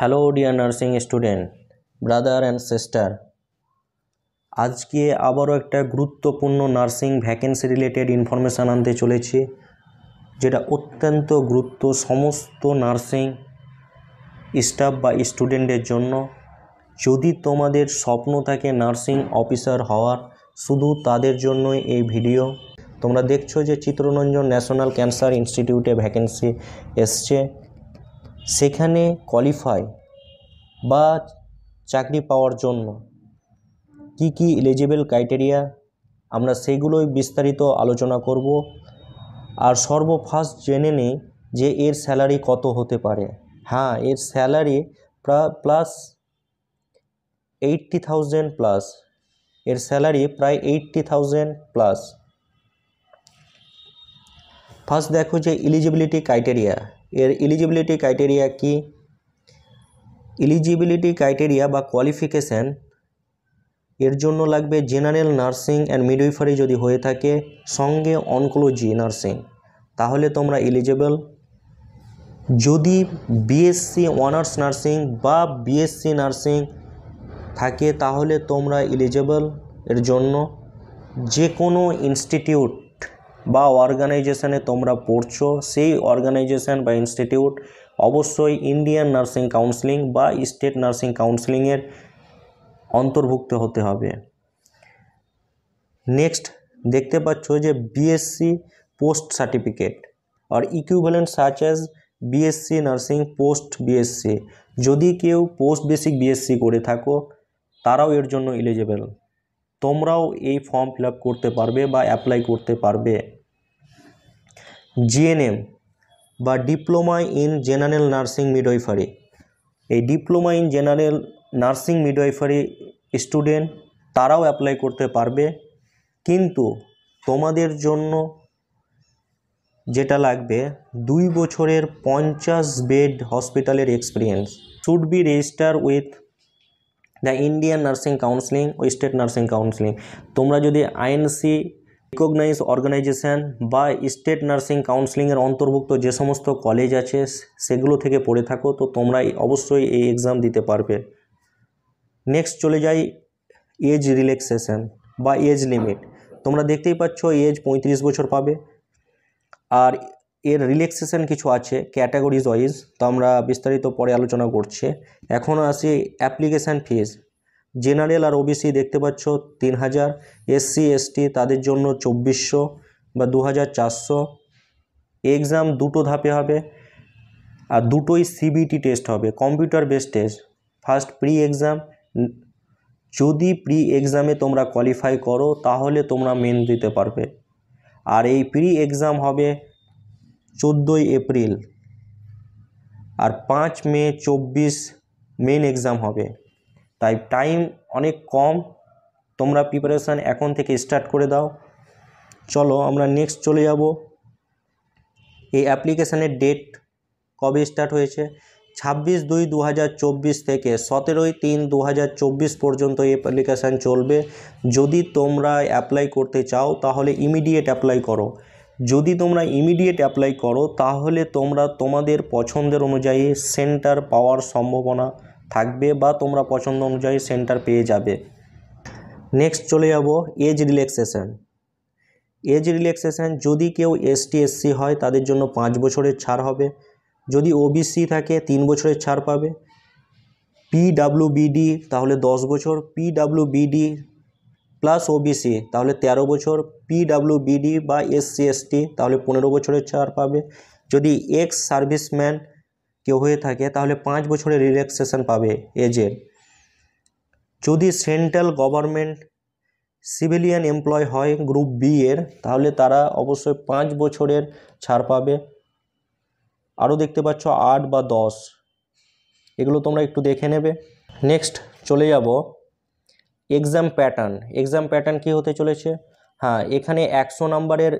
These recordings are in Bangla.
hello dear nursing student brother and sister আজকে আবারও একটা গুরুত্বপূর্ণ নার্সিং ভ্যাকেন্সি রিলেটেড ইনফরমেশান আনতে চলেছি যেটা অত্যন্ত গুরুত্ব সমস্ত নার্সিং স্টাফ বা স্টুডেন্টের জন্য যদি তোমাদের স্বপ্ন থাকে নার্সিং অফিসার হওয়ার শুধু তাদের জন্যই এই ভিডিও তোমরা দেখছো যে চিত্ররঞ্জন ন্যাশনাল ক্যান্সার ইনস্টিটিউটে ভ্যাকেন্সি এসছে সেখানে কোয়ালিফাই বা চাকরি পাওয়ার জন্য কি কি এলিজিবল ক্রাইটেরিয়া আমরা সেগুলোই বিস্তারিত আলোচনা করব আর সর্বফার্স্ট জেনে নিই যে এর স্যালারি কত হতে পারে হ্যাঁ এর salary plus eighty thousand plus এর স্যালারি প্রায় এইটটি থাউজেন্ড প্লাস ফার্স্ট দেখো যে এলিজিবিলিটি ক্রাইটেরিয়া এর এলিজিবিলিটি ক্রাইটেরিয়া কি এলিজিবিলিটি ক্রাইটেরিয়া বা কোয়ালিফিকেশান এর জন্য লাগবে জেনারেল নার্সিং অ্যান্ড মিডওয়াইফারি যদি হয়ে থাকে সঙ্গে অনকোলজি নার্সিং তাহলে তোমরা এলিজেবল যদি বিএসসি অনার্স নার্সিং বা বিএসসি নার্সিং থাকে তাহলে তোমরা এলিজেবল এর জন্য যে কোনো ইনস্টিটিউট বা অর্গানাইজেশানে তোমরা পড়ছো সেই অর্গানাইজেশন বা ইনস্টিটিউট অবশ্যই ইন্ডিয়ান নার্সিং কাউন্সিলিং বা স্টেট নার্সিং কাউন্সিলিংয়ের অন্তর্ভুক্ত হতে হবে নেক্সট দেখতে পাচ্ছ যে বিএসসি পোস্ট সার্টিফিকেট আর equivalent such as BSc nursing post BSc যদি কেউ পোস্ট বেসিক বিএসসি করে থাকো তারাও এর জন্য এলিজেবেল তোমরাও এই ফর্ম ফিল করতে পারবে বা অ্যাপ্লাই করতে পারবে জিএনএম বা diploma in general nursing midwifery এই diploma in general nursing midwifery student তারাও অ্যাপ্লাই করতে পারবে কিন্তু তোমাদের জন্য যেটা লাগবে দুই বছরের পঞ্চাশ বেড হসপিটালের experience should be register with the Indian nursing counselling ও স্টেট নার্সিং কাউন্সিলিং তোমরা যদি আইএনসি রিকগনাইজ অর্গানাইজেশান বা স্টেট নার্সিং কাউন্সিলিংয়ের অন্তর্ভুক্ত যে সমস্ত কলেজ আছে সেগুলো থেকে পড়ে থাকো তো তোমরা অবশ্যই এই এক্সাম দিতে পারবে নেক্সট চলে যাই এজ রিল্যাক্সেশন বা এজ লিমিট তোমরা দেখতেই পাচ্ছ এজ পঁয়ত্রিশ বছর পাবে আর এর রিল্যাক্সেশন কিছু আছে ক্যাটাগরিজ ওয়াইজ তো আমরা বিস্তারিত পরে আলোচনা করছি এখন আসি অ্যাপ্লিকেশান ফিজ জেনারেল আর ওবিসি দেখতে পাচ্ছ তিন হাজার এসসি এসটি তাদের জন্য চব্বিশশো বা দু হাজার চারশো এক্সাম দুটো ধাপে হবে আর দুটোই সিবিটি টেস্ট হবে computer base test first pre exam যদি প্রি এক্সামে তোমরা কোয়ালিফাই করো তাহলে তোমরা মেন দিতে পারবে আর এই প্রি এক্সাম হবে চোদ্দোই এপ্রিল আর পাঁচ মে চব্বিশ মেন এক্সাম হবে তাই টাইম অনেক কম তোমরা প্রিপারেশান এখন থেকে স্টার্ট করে দাও চলো আমরা নেক্সট চলে যাব এই অ্যাপ্লিকেশানের ডেট কবে স্টার্ট হয়েছে ছাব্বিশ দুই দু থেকে সতেরোই তিন দু পর্যন্ত এই অ্যাপ্লিকেশান চলবে যদি তোমরা অ্যাপ্লাই করতে চাও তাহলে ইমিডিয়েট অ্যাপ্লাই করো যদি তোমরা ইমিডিয়েট অ্যাপ্লাই করো তাহলে তোমরা তোমাদের পছন্দের অনুযায়ী সেন্টার পাওয়ার সম্ভাবনা থাকবে বা তোমরা পছন্দ অনুযায়ী সেন্টার পেয়ে যাবে নেক্সট চলে যাব এজ রিল্যাক্সেশন এজ রিল্যাক্সেশন যদি কেউ এসটি এসসি হয় তাদের জন্য পাঁচ বছরের ছাড় হবে যদি ওবিসি থাকে তিন বছরের ছাড় পাবে পিডাব্লিউবিডি তাহলে দশ বছর পিডাব্লিউবিডি প্লাস ওবিসি তাহলে ১৩ বছর পিডাব্লিউবিডি বা এসসি এসটি তাহলে পনেরো বছরের ছাড় পাবে যদি এক্স সার্ভিসম্যান কেউ হয়ে থাকে তাহলে পাঁচ বছরের রিল্যাক্সেশন পাবে এজের যদি সেন্ট্রাল গভর্নমেন্ট সিভিলিয়ান এমপ্লয় হয় গ্রুপ বি এর তাহলে তারা অবশ্যই পাঁচ বছরের ছাড় পাবে আরও দেখতে পাচ্ছ আট বা দশ এগুলো তোমরা একটু দেখে নেবে নেক্সট চলে যাব এক্সাম প্যাটার্ন এক্সাম প্যাটার্ন কি হতে চলেছে হ্যাঁ এখানে একশো নাম্বারের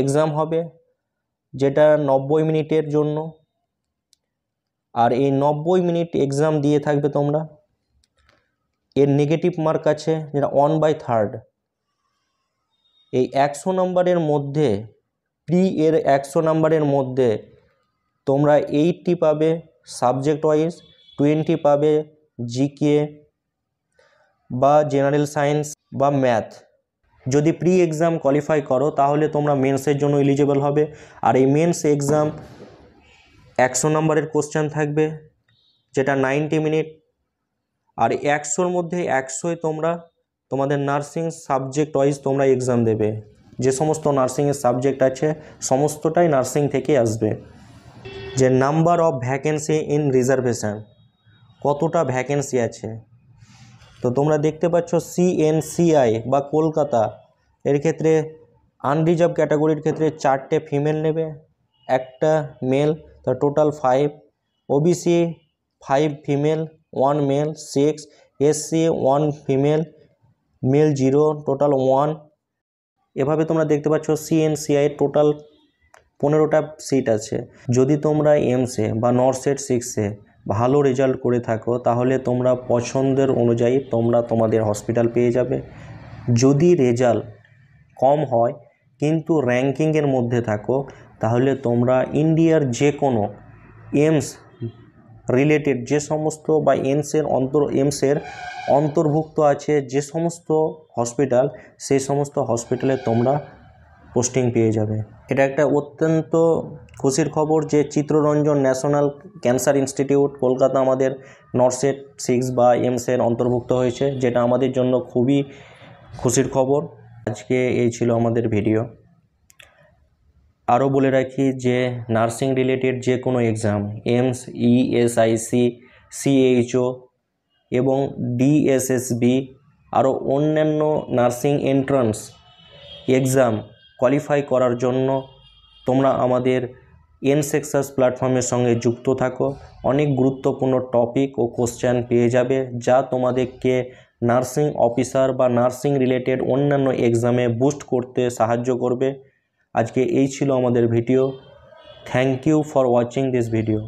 এক্সাম হবে যেটা নব্বই মিনিটের জন্য আর এই নব্বই মিনিট এক্সাম দিয়ে থাকবে তোমরা এর নেগেটিভ মার্ক আছে যেটা ওয়ান বাই থার্ড এই একশো নম্বরের মধ্যে প্রি এর একশো নম্বরের মধ্যে তোমরা এইটটি পাবে সাবজেক্ট ওয়াইজ টোয়েন্টি পাবে জিকে বা জেনারেল সায়েন্স বা ম্যাথ যদি প্রি এক্সাম কোয়ালিফাই করো তাহলে তোমরা মেন্সের জন্য এলিজেবল হবে আর এই মেন্স এক্সাম একশো নম্বরের কোশ্চেন থাকবে যেটা নাইনটি মিনিট আর একশোর মধ্যে একশোয় তোমরা তোমাদের নার্সিং সাবজেক্ট ওয়াইজ তোমরা এক্সাম দেবে যে সমস্ত নার্সিংয়ের সাবজেক্ট আছে সমস্তটাই নার্সিং থেকে আসবে যে number of vacancy in reservation কতটা ভ্যাকেন্সি আছে তো তোমরা দেখতে পাচ্ছ সিএনসিআই বা কলকাতা এর ক্ষেত্রে আনরিজার্ভ ক্যাটাগরির ক্ষেত্রে চারটে ফিমেল নেবে একটা male the total 5 OBC 5 female 1 male 6 SC one female male zero total one এভাবে তোমরা দেখতে পাচ্ছ সিএনসিআই টোটাল পনেরোটা সিট আছে যদি তোমরা এমসে বা নর্সেট সিক্সে ভালো রেজাল্ট করে থাকো তাহলে তোমরা পছন্দের অনুযায়ী তোমরা তোমাদের হসপিটাল পেয়ে যাবে যদি রেজাল্ট কম হয় কিন্তু র্যাঙ্কিংয়ের মধ্যে থাকো তাহলে তোমরা ইন্ডিয়ার যে কোনো এমস রিলেটেড যে সমস্ত বা এমসের অন্তর এমসের অন্তর্ভুক্ত আছে যে সমস্ত হসপিটাল সেই সমস্ত হসপিটালে তোমরা পোস্টিং পেয়ে যাবে এটা একটা অত্যন্ত খুশির খবর যে Chittaranjan national cancer institute Kolkata আমাদের নর্সেট সিক্স বা এমসের অন্তর্ভুক্ত হয়েছে যেটা আমাদের জন্য খুবই খুশির খবর আজকে এই ছিল আমাদের ভিডিও আরও বলে রাখি যে নার্সিং রিলেটেড যে কোনো এক্সাম এমস ইএসআইসি সিএইচও এবং ডিএসএসবি আরও অন্যান্য নার্সিং এন্ট্রান্স এক্সাম কোয়ালিফাই করার জন্য তোমরা আমাদের এন সেক্সাস প্ল্যাটফর্মের সঙ্গে যুক্ত থাকো অনেক গুরুত্বপূর্ণ টপিক ও কোশ্চেন পেয়ে যাবে যা তোমাদেরকে নার্সিং অফিসার বা নার্সিং রিলেটেড অন্যান্য এক্সামে বুস্ট করতে সাহায্য করবে আজকে এই ছিল আমাদের video thank you for watching this video